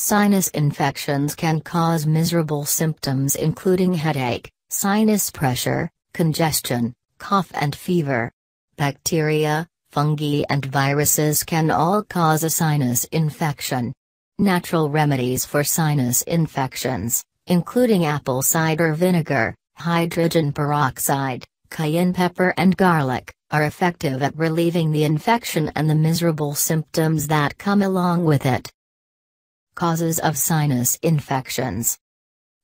Sinus infections can cause miserable symptoms including headache, sinus pressure, congestion, cough and fever. Bacteria, fungi and viruses can all cause a sinus infection. Natural remedies for sinus infections, including apple cider vinegar, hydrogen peroxide, cayenne pepper and garlic, are effective at relieving the infection and the miserable symptoms that come along with it. Causes of sinus infections.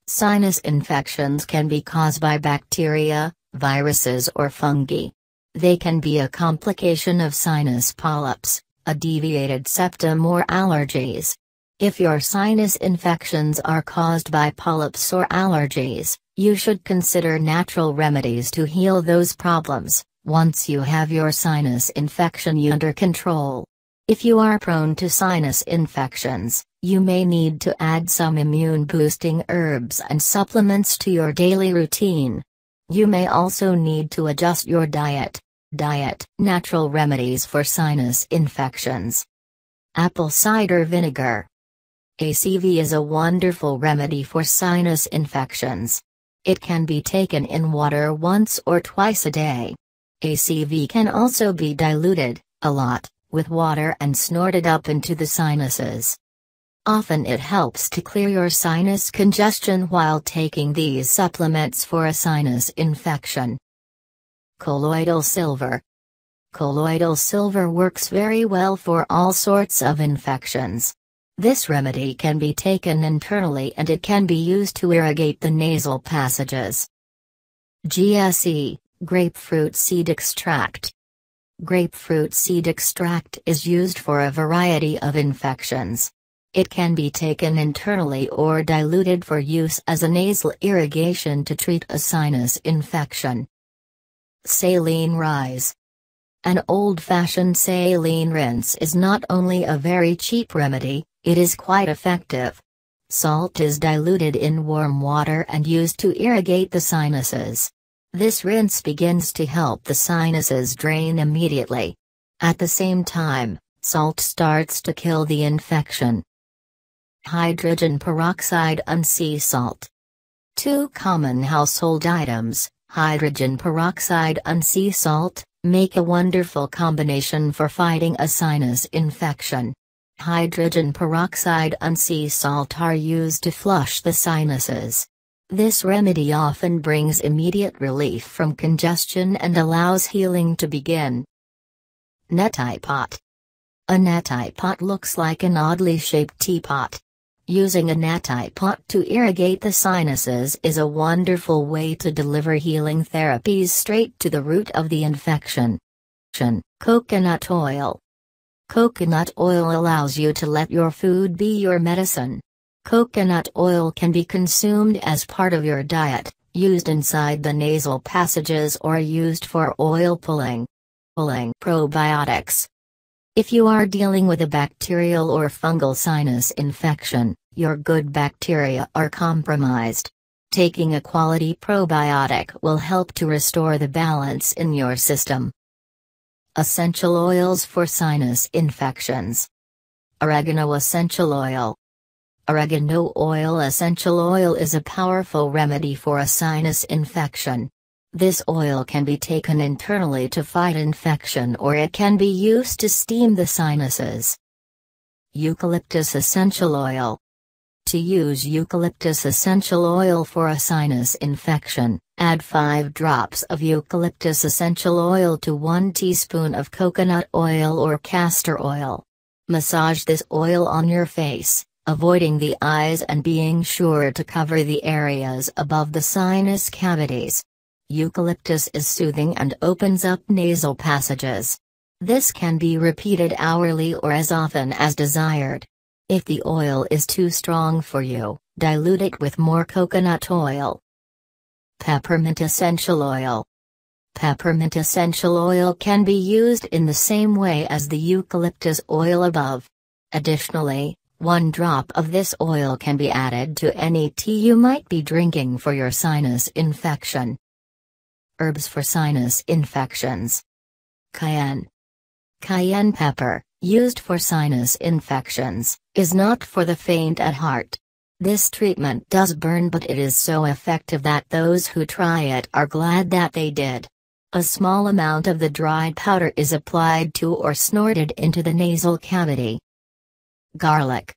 Sinus infections can be caused by bacteria, viruses, or fungi. They can be a complication of sinus polyps, a deviated septum, or allergies. If your sinus infections are caused by polyps or allergies, you should consider natural remedies to heal those problems, once you have your sinus infection under control. If you are prone to sinus infections, you may need to add some immune boosting herbs and supplements to your daily routine. You may also need to adjust your diet. Diet Natural remedies for sinus infections. Apple cider vinegar. ACV is a wonderful remedy for sinus infections. It can be taken in water once or twice a day. ACV can also be diluted, a lot, with water and snorted up into the sinuses. Often it helps to clear your sinus congestion while taking these supplements for a sinus infection. Colloidal silver. Colloidal silver works very well for all sorts of infections. This remedy can be taken internally and it can be used to irrigate the nasal passages. GSE, grapefruit seed extract. Grapefruit seed extract is used for a variety of infections. It can be taken internally or diluted for use as a nasal irrigation to treat a sinus infection. Saline Rise An old fashioned saline rinse is not only a very cheap remedy, it is quite effective. Salt is diluted in warm water and used to irrigate the sinuses. This rinse begins to help the sinuses drain immediately. At the same time, salt starts to kill the infection hydrogen peroxide and sea salt. Two common household items, hydrogen peroxide and sea salt, make a wonderful combination for fighting a sinus infection. Hydrogen peroxide and sea salt are used to flush the sinuses. This remedy often brings immediate relief from congestion and allows healing to begin. Neti pot. A neti pot looks like an oddly shaped teapot. Using a natipot to irrigate the sinuses is a wonderful way to deliver healing therapies straight to the root of the infection. Coconut oil. Coconut oil allows you to let your food be your medicine. Coconut oil can be consumed as part of your diet, used inside the nasal passages or used for oil pulling. Pulling probiotics. If you are dealing with a bacterial or fungal sinus infection, your good bacteria are compromised. Taking a quality probiotic will help to restore the balance in your system. Essential oils for sinus infections. Oregano essential oil. Oregano oil essential oil is a powerful remedy for a sinus infection. This oil can be taken internally to fight infection or it can be used to steam the sinuses. Eucalyptus essential oil. To use eucalyptus essential oil for a sinus infection, add 5 drops of eucalyptus essential oil to 1 teaspoon of coconut oil or castor oil. Massage this oil on your face, avoiding the eyes and being sure to cover the areas above the sinus cavities. Eucalyptus is soothing and opens up nasal passages. This can be repeated hourly or as often as desired. If the oil is too strong for you, dilute it with more coconut oil. Peppermint essential oil. Peppermint essential oil can be used in the same way as the eucalyptus oil above. Additionally, one drop of this oil can be added to any tea you might be drinking for your sinus infection. Herbs for sinus infections. Cayenne. Cayenne pepper, used for sinus infections, is not for the faint at heart. This treatment does burn but it is so effective that those who try it are glad that they did. A small amount of the dried powder is applied to or snorted into the nasal cavity. Garlic.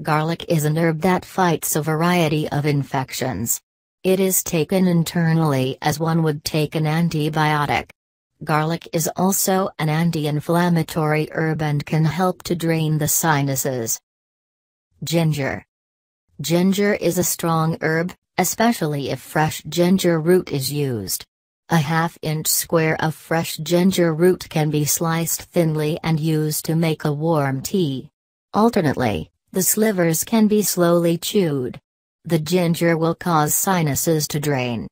Garlic is an herb that fights a variety of infections, it is taken internally as one would take an antibiotic. Garlic is also an anti inflammatory herb and can help to drain the sinuses. Ginger. Ginger is a strong herb, especially if fresh ginger root is used. A half inch square of fresh ginger root can be sliced thinly and used to make a warm tea. Alternately, the slivers can be slowly chewed. The ginger will cause sinuses to drain.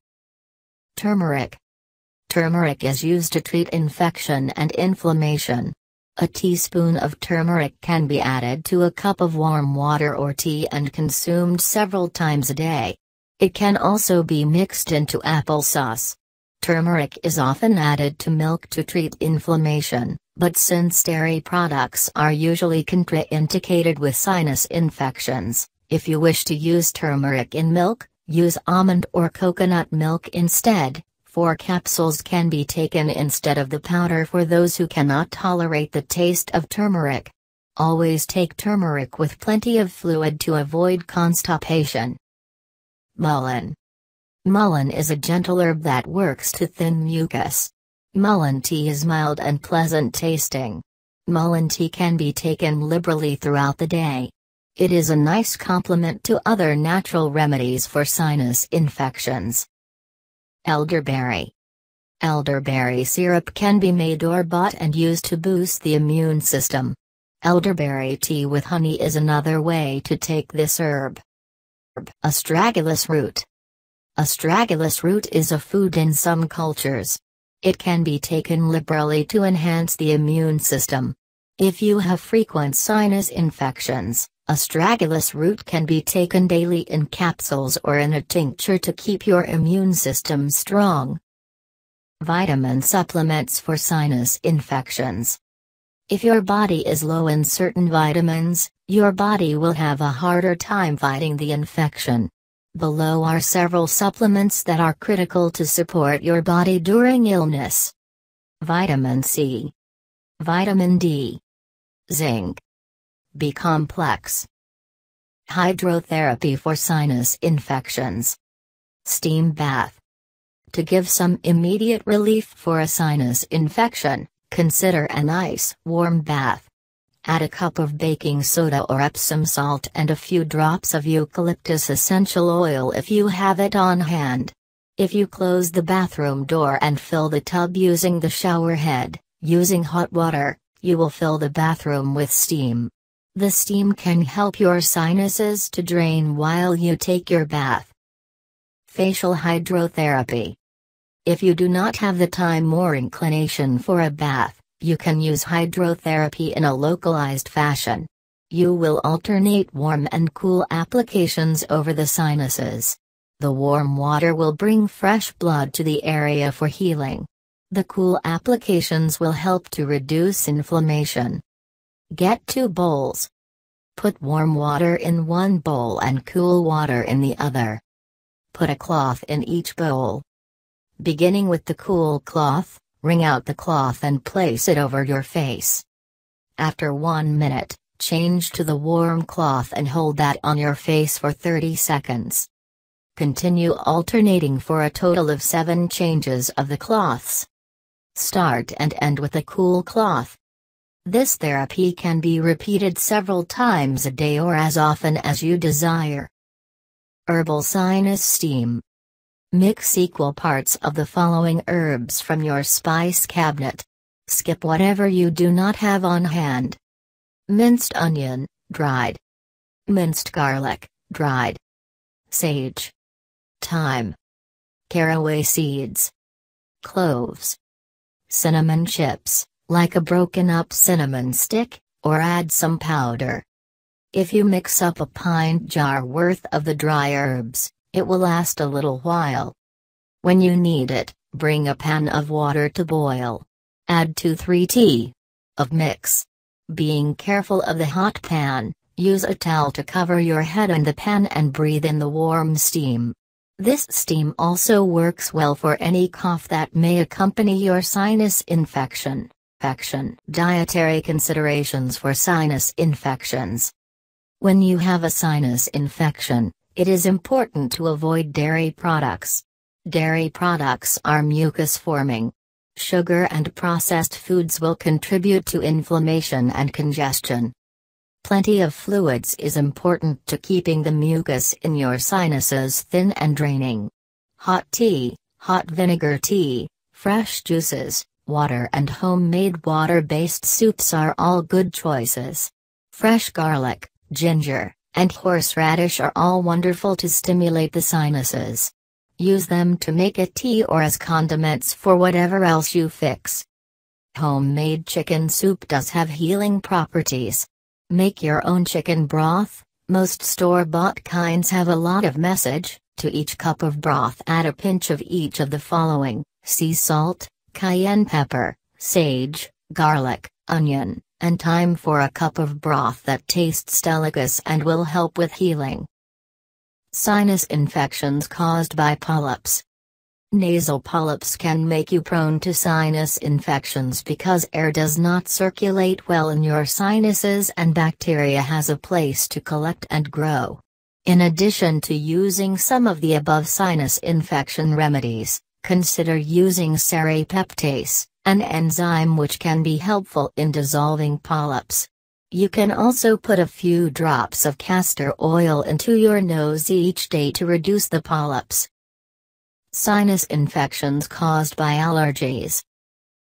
Turmeric. Turmeric is used to treat infection and inflammation. A teaspoon of turmeric can be added to a cup of warm water or tea and consumed several times a day. It can also be mixed into applesauce. Turmeric is often added to milk to treat inflammation, but since dairy products are usually contraindicated with sinus infections, if you wish to use turmeric in milk, use almond or coconut milk instead. Four capsules can be taken instead of the powder for those who cannot tolerate the taste of turmeric. Always take turmeric with plenty of fluid to avoid constipation. Mullein Mullein is a gentle herb that works to thin mucus. Mullein tea is mild and pleasant tasting. Mullein tea can be taken liberally throughout the day, it is a nice complement to other natural remedies for sinus infections. Elderberry. Elderberry syrup can be made or bought and used to boost the immune system. Elderberry tea with honey is another way to take this herb. Astragalus root. Astragalus root is a food in some cultures. It can be taken liberally to enhance the immune system. If you have frequent sinus infections, astragalus root can be taken daily in capsules or in a tincture to keep your immune system strong. Vitamin supplements for sinus infections. If your body is low in certain vitamins, your body will have a harder time fighting the infection. Below are several supplements that are critical to support your body during illness. Vitamin C Vitamin D zinc. B complex. Hydrotherapy for sinus infections. Steam bath. To give some immediate relief for a sinus infection, consider an ice warm bath. Add a cup of baking soda or Epsom salt and a few drops of eucalyptus essential oil if you have it on hand. If you close the bathroom door and fill the tub using the shower head, using hot water, you will fill the bathroom with steam. The steam can help your sinuses to drain while you take your bath. Facial hydrotherapy. If you do not have the time or inclination for a bath, you can use hydrotherapy in a localized fashion. You will alternate warm and cool applications over the sinuses. The warm water will bring fresh blood to the area for healing. The cool applications will help to reduce inflammation. Get two bowls. Put warm water in one bowl and cool water in the other. Put a cloth in each bowl. Beginning with the cool cloth, wring out the cloth and place it over your face. After one minute, change to the warm cloth and hold that on your face for 30 seconds. Continue alternating for a total of 7 changes of the cloths. Start and end with a cool cloth. This therapy can be repeated several times a day or as often as you desire. Herbal Sinus Steam Mix equal parts of the following herbs from your spice cabinet. Skip whatever you do not have on hand. Minced onion, dried. Minced garlic, dried. Sage. Thyme. Caraway seeds. Cloves cinnamon chips, like a broken up cinnamon stick, or add some powder. If you mix up a pint jar worth of the dry herbs, it will last a little while. When you need it, bring a pan of water to boil. Add 2 3 tea of mix. Being careful of the hot pan, use a towel to cover your head and the pan and breathe in the warm steam. This steam also works well for any cough that may accompany your sinus infection. Infection. Dietary considerations for sinus infections. When you have a sinus infection, it is important to avoid dairy products. Dairy products are mucus forming. Sugar and processed foods will contribute to inflammation and congestion. Plenty of fluids is important to keeping the mucus in your sinuses thin and draining. Hot tea, hot vinegar tea, fresh juices, water and homemade water-based soups are all good choices. Fresh garlic, ginger, and horseradish are all wonderful to stimulate the sinuses. Use them to make a tea or as condiments for whatever else you fix. Homemade chicken soup does have healing properties. Make your own chicken broth. Most store bought kinds have a lot of message. To each cup of broth, add a pinch of each of the following sea salt, cayenne pepper, sage, garlic, onion, and thyme for a cup of broth that tastes delicious and will help with healing. Sinus infections caused by polyps. Nasal polyps can make you prone to sinus infections because air does not circulate well in your sinuses and bacteria has a place to collect and grow. In addition to using some of the above sinus infection remedies, consider using serapeptase, an enzyme which can be helpful in dissolving polyps. You can also put a few drops of castor oil into your nose each day to reduce the polyps. Sinus infections caused by allergies.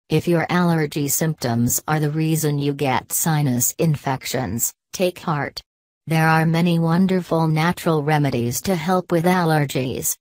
If your allergy symptoms are the reason you get sinus infections, take heart. There are many wonderful natural remedies to help with allergies.